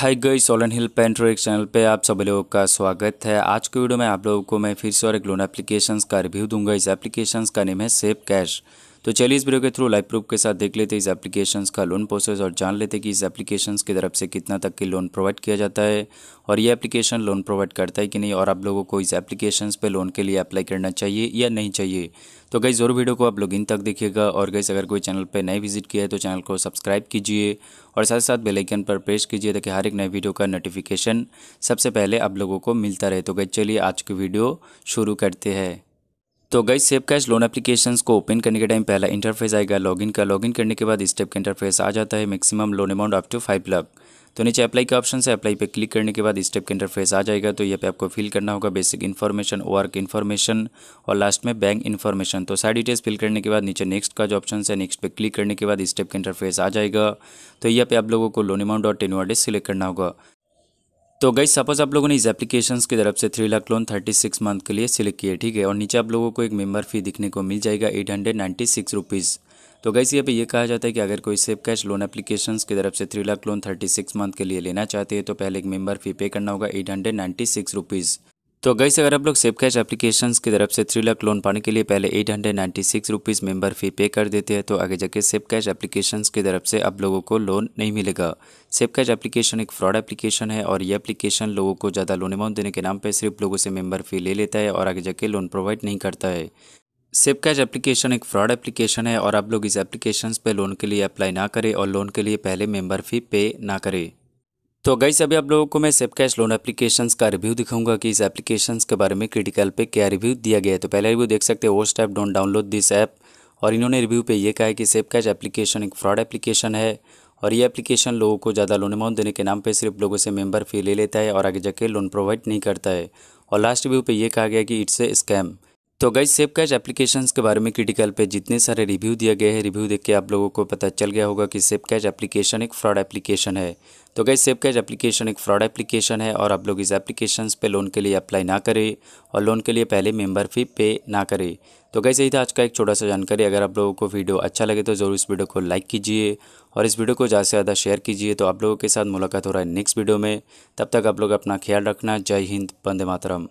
हाय गई सोलन हिल पेंट्रो एक चैनल पे आप सभी लोगों का स्वागत है आज के वीडियो में आप लोगों को मैं फिर से और एक लोन एप्लीकेशंस का रिव्यू दूंगा इस एप्लीकेशंस का नेम है सेव कैश तो चलिए इस वीडियो के थ्रू लाइव प्रूफ के साथ देख लेते हैं इस एप्लीकेशन का लोन प्रोसेस और जान लेते हैं कि इस एप्लीकेशन की तरफ से कितना तक के लोन प्रोवाइड किया जाता है और ये एप्लीकेशन लोन प्रोवाइड करता है कि नहीं और आप लोगों को इस एप्लीकेशन पर लोन के लिए अप्लाई करना चाहिए या नहीं चाहिए तो गई ज़रूर वीडियो को आप लोग इन तक देखिएगा और गई अगर कोई चैनल पर नए विजिट किया है तो चैनल को सब्सक्राइब कीजिए और साथ साथ बेलाइकन पर प्रेस कीजिए ताकि हर एक नए वीडियो का नोटिफिकेशन सबसे पहले आप लोगों को मिलता रहे तो गई चलिए आज की वीडियो शुरू करते हैं तो guys safe cash loan application को ओपन करने के टाइम पहला इंटरफेस आएगा लॉगिन का लॉगिन करने के बाद स्टेप का इंटरफेस आ जाता है maximum loan amount up to five lakh तो नीचे अप्लाई का ऑप्शन से अप्लाई पे क्लिक करने के बाद स्टेप का इंटरफेस आ जाएगा तो यहाँ पे आपको फिल करना होगा बेसिक इन्फॉर्मेशन वर्क इन्फॉर्मेशन और लास्ट में बैंक इन्फॉर्मेशन तो सारी डिटेल्स फिल करने के बाद नीचे नेक्स्ट का जो ऑप्शन है नेक्स्ट पे क्लिक करने के बाद स्टेप का इंटरफेस आ जाएगा तो यहाँ पे आप लोगों को loan amount dot ten select करना होगा तो गई सपोज आप लोगों ने इस एप्लीकेशन की तरफ से three lakh loan thirty six month के लिए सिलेक्ट किया ठीक है और नीचे आप लोगों को एक मेंबर फी दिखने को मिल जाएगा eight hundred ninety six rupees तो गैस यहाँ पे ये कहा जाता है कि अगर कोई सेफ कैश लोन एप्लीकेशन की तरफ से three lakh loan thirty six month के लिए लेना चाहते हैं तो पहले एक मेंबर फी पे करना होगा eight hundred ninety six rupees तो गई अगर आप लोग सेफ कैश एप्लीकेशन की तरफ से थ्री लाख लोन पाने के लिए पहले eight hundred ninety six rupees member fee pay कर देते हैं तो आगे जाके सेफ कैश एप्लीकेशन की तरफ से आप लोगों को लोन नहीं मिलेगा सेफ कैश एप्लीकेशन एक फ्रॉड एप्लीकेशन है और ये एप्लीकेशन लोगों को ज़्यादा लोन अमाउंट देने के नाम पर सिर्फ लोगों से मेम्बर फी ले लेता है और आगे जाके लोन प्रोवाइड नहीं करता है सेफ कैश एप्लीकेशन एक फ्रॉड एप्लीकेशन है और आप लोग इस एप्लीकेशन पर लोन के लिए अप्लाई ना करें और लोन के लिए पहले मेम्बर फी पे ना करें तो गई अभी आप लोगों को मैं सेफ कैश लोन एप्लीकेशंस का रिव्यू दिखाऊंगा कि इस एप्लीकेशंस के बारे में क्रिटिकल पे क्या रिव्यू दिया गया है तो पहला रिव्यू देख सकते हैं worst app don't download this app और इन्होंने रिव्यू पे ये कहा है कि सेफ कैश एप्लीकेशन एक फ्रॉड एप्लीकेशन है और ये एप्लीकेशन लोगों को ज़्यादा लोन अमाउंट देने के नाम पर सिर्फ लोगों से मेम्बर फ़ी ले लेता है और आगे जाके लोन प्रोवाइड नहीं करता है और लास्ट रिव्यू पर यह कहा गया कि इट्स ए स्कैम तो गई सेफ कैश एप्लीकेशंस के बारे में क्रिटिकल पे जितने सारे रिव्यू दिया गया है रिव्यू देख के आप लोगों को पता चल गया होगा कि सेफ कैश एप्लीकेशन एक फ्रॉड एप्लीकेशन है तो गई सेफ कैश एप्लीकेशन एक फ्रॉड एप्लीकेशन है और आप लोग इस एप्लीकेशंस पे लोन के लिए अप्लाई ना करें और लोन के लिए पहले मेंबर फी पे ना करें तो गई ही था आज का एक छोटा सा जानकारी अगर आप लोगों को वीडियो अच्छा लगे तो ज़रूर इस वीडियो को लाइक कीजिए और इस वीडियो को ज़्यादा से ज़्यादा शेयर कीजिए तो आप लोगों के साथ मुलाकात हो रहा है नेक्स्ट वीडियो में तब तक आप लोग अपना ख्याल रखना जय हिंद बंदे मातरम